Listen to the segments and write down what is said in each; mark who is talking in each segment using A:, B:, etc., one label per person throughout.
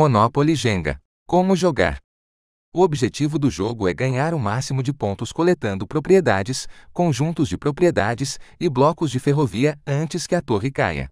A: Monopoly Jenga. Como jogar? O objetivo do jogo é ganhar o máximo de pontos coletando propriedades, conjuntos de propriedades e blocos de ferrovia antes que a torre caia.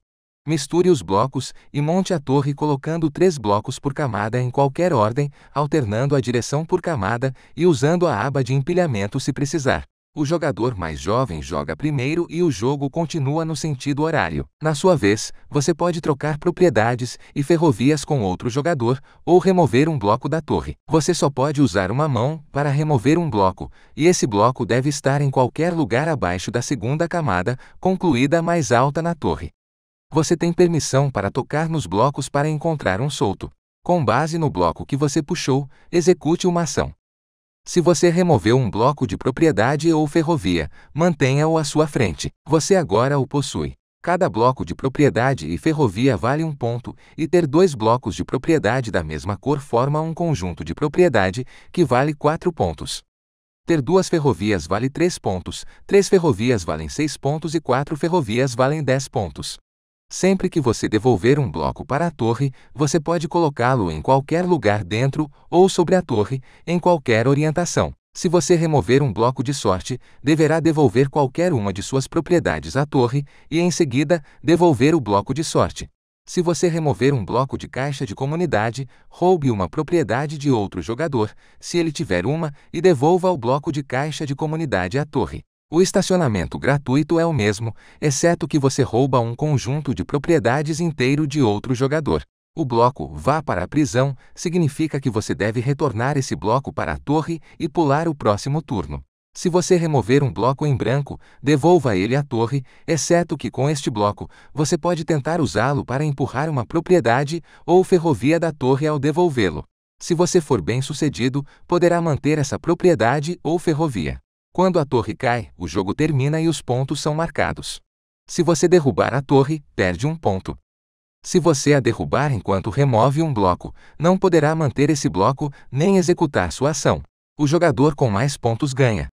A: Misture os blocos e monte a torre colocando três blocos por camada em qualquer ordem, alternando a direção por camada e usando a aba de empilhamento se precisar. O jogador mais jovem joga primeiro e o jogo continua no sentido horário. Na sua vez, você pode trocar propriedades e ferrovias com outro jogador ou remover um bloco da torre. Você só pode usar uma mão para remover um bloco, e esse bloco deve estar em qualquer lugar abaixo da segunda camada, concluída mais alta na torre. Você tem permissão para tocar nos blocos para encontrar um solto. Com base no bloco que você puxou, execute uma ação. Se você removeu um bloco de propriedade ou ferrovia, mantenha-o à sua frente. Você agora o possui. Cada bloco de propriedade e ferrovia vale um ponto, e ter dois blocos de propriedade da mesma cor forma um conjunto de propriedade, que vale quatro pontos. Ter duas ferrovias vale três pontos, três ferrovias valem seis pontos e quatro ferrovias valem dez pontos. Sempre que você devolver um bloco para a torre, você pode colocá-lo em qualquer lugar dentro ou sobre a torre, em qualquer orientação. Se você remover um bloco de sorte, deverá devolver qualquer uma de suas propriedades à torre e, em seguida, devolver o bloco de sorte. Se você remover um bloco de caixa de comunidade, roube uma propriedade de outro jogador, se ele tiver uma, e devolva o bloco de caixa de comunidade à torre. O estacionamento gratuito é o mesmo, exceto que você rouba um conjunto de propriedades inteiro de outro jogador. O bloco vá para a prisão significa que você deve retornar esse bloco para a torre e pular o próximo turno. Se você remover um bloco em branco, devolva ele à torre, exceto que com este bloco, você pode tentar usá-lo para empurrar uma propriedade ou ferrovia da torre ao devolvê-lo. Se você for bem sucedido, poderá manter essa propriedade ou ferrovia. Quando a torre cai, o jogo termina e os pontos são marcados. Se você derrubar a torre, perde um ponto. Se você a derrubar enquanto remove um bloco, não poderá manter esse bloco nem executar sua ação. O jogador com mais pontos ganha.